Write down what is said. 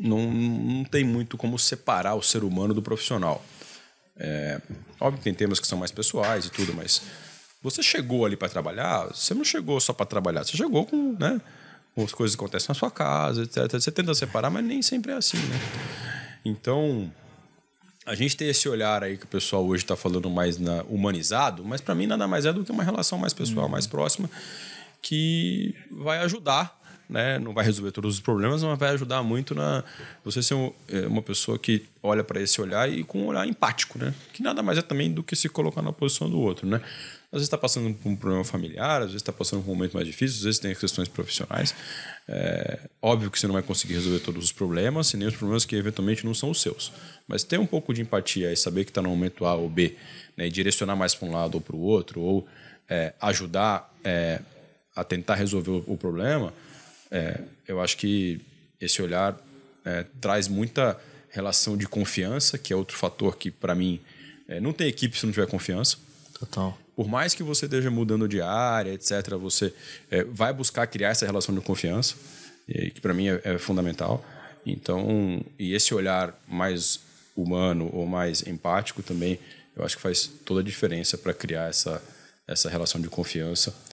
não, não tem muito como separar o ser humano do profissional. É, óbvio que tem temas que são mais pessoais e tudo, mas você chegou ali para trabalhar, você não chegou só para trabalhar, você chegou com, né, com as coisas que acontecem na sua casa, etc. Você tenta separar, mas nem sempre é assim, né? Então, a gente tem esse olhar aí que o pessoal hoje está falando mais na, humanizado, mas para mim nada mais é do que uma relação mais pessoal, uhum. mais próxima, que vai ajudar né? Não vai resolver todos os problemas, mas vai ajudar muito na você ser é, uma pessoa que olha para esse olhar e com um olhar empático, né? Que nada mais é também do que se colocar na posição do outro, né? Às vezes está passando por um problema familiar, às vezes está passando por um momento mais difícil, às vezes tem questões profissionais. É, óbvio que você não vai conseguir resolver todos os problemas, e nem os problemas que eventualmente não são os seus. Mas ter um pouco de empatia e saber que está no momento A ou B, né, e direcionar mais para um lado ou para o outro, ou é, ajudar é, a tentar resolver o problema, é, eu acho que esse olhar é, traz muita relação de confiança, que é outro fator que, para mim, é, não tem equipe se não tiver confiança. Total. Por mais que você esteja mudando de área, etc., você é, vai buscar criar essa relação de confiança, que para mim é, é, fundamental. Então, e esse olhar mais humano ou mais empático também, eu acho que faz toda a diferença para criar essa, essa relação de confiança